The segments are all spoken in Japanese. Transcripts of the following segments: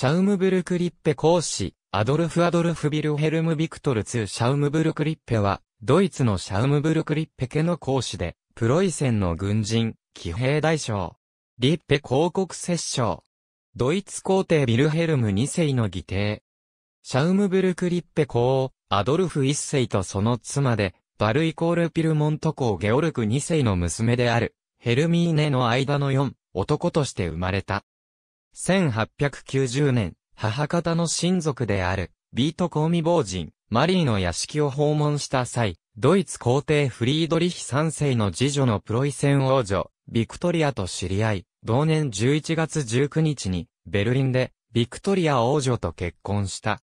シャウムブルクリッペ公使、アドルフ・アドルフ・ビルヘルム・ビクトルー・シャウムブルクリッペは、ドイツのシャウムブルクリッペ家の公使で、プロイセンの軍人、騎兵大将。リッペ公国摂政。ドイツ皇帝ビルヘルム2世の義弟。シャウムブルクリッペ公、アドルフ1世とその妻で、バルイコールピルモント公ゲオルク2世の娘である、ヘルミーネの間の4、男として生まれた。1890年、母方の親族である、ビートコーミ亡人、マリーの屋敷を訪問した際、ドイツ皇帝フリードリヒ3世の次女のプロイセン王女、ビクトリアと知り合い、同年11月19日に、ベルリンで、ビクトリア王女と結婚した。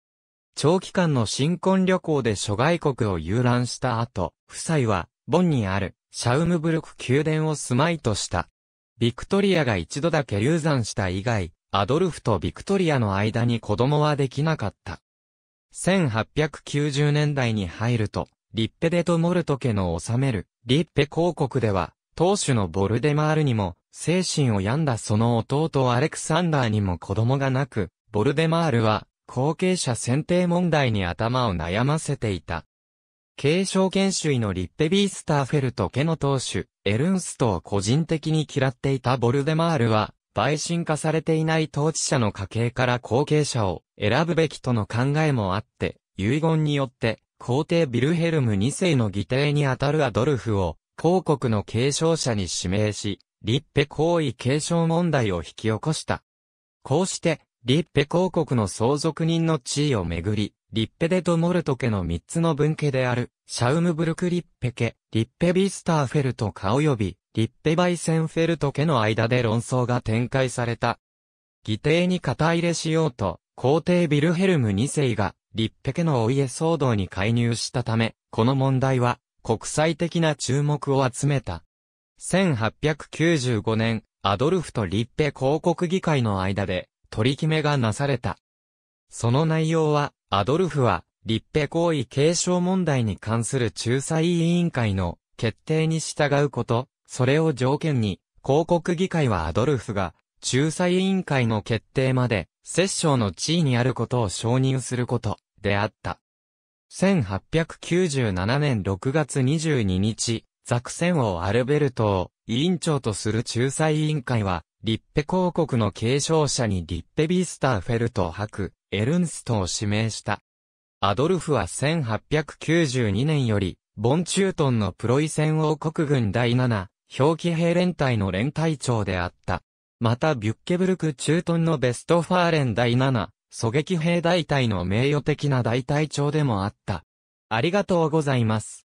長期間の新婚旅行で諸外国を遊覧した後、夫妻は、ボンにある、シャウムブルク宮殿を住まいとした。ビクトリアが一度だけ流産した以外、アドルフとビクトリアの間に子供はできなかった。1890年代に入ると、リッペデトモルト家の治める、リッペ公国では、当主のボルデマールにも、精神を病んだその弟アレクサンダーにも子供がなく、ボルデマールは、後継者選定問題に頭を悩ませていた。継承研修医のリッペビースターフェルト家の当主、エルンストを個人的に嫌っていたボルデマールは、陪審化されていない統治者の家系から後継者を選ぶべきとの考えもあって、遺言によって、皇帝ビルヘルム2世の議定にあたるアドルフを、皇国の継承者に指名し、立ッペ行為継承問題を引き起こした。こうして、リッペ公国の相続人の地位をめぐり、リッペデトモルト家の三つの分家である、シャウムブルクリッペ家、リッペビスターフェルト家及び、リッペバイセンフェルト家の間で論争が展開された。議定に肩入れしようと、皇帝ビルヘルム2世が、リッペ家のお家騒動に介入したため、この問題は、国際的な注目を集めた。1895年、アドルフとリッペ公国議会の間で、取り決めがなされた。その内容は、アドルフは、立兵行為継承問題に関する仲裁委員会の決定に従うこと、それを条件に、広告議会はアドルフが、仲裁委員会の決定まで、摂政の地位にあることを承認すること、であった。1897年6月22日、ザクセンをアルベルトを委員長とする仲裁委員会は、リッペ公国の継承者にリッペビスターフェルト博、エルンストを指名した。アドルフは1892年より、ボンチュートンのプロイセン王国軍第7、表記兵連隊の連隊長であった。またビュッケブルクトンのベストファーレン第7、狙撃兵大隊の名誉的な大隊長でもあった。ありがとうございます。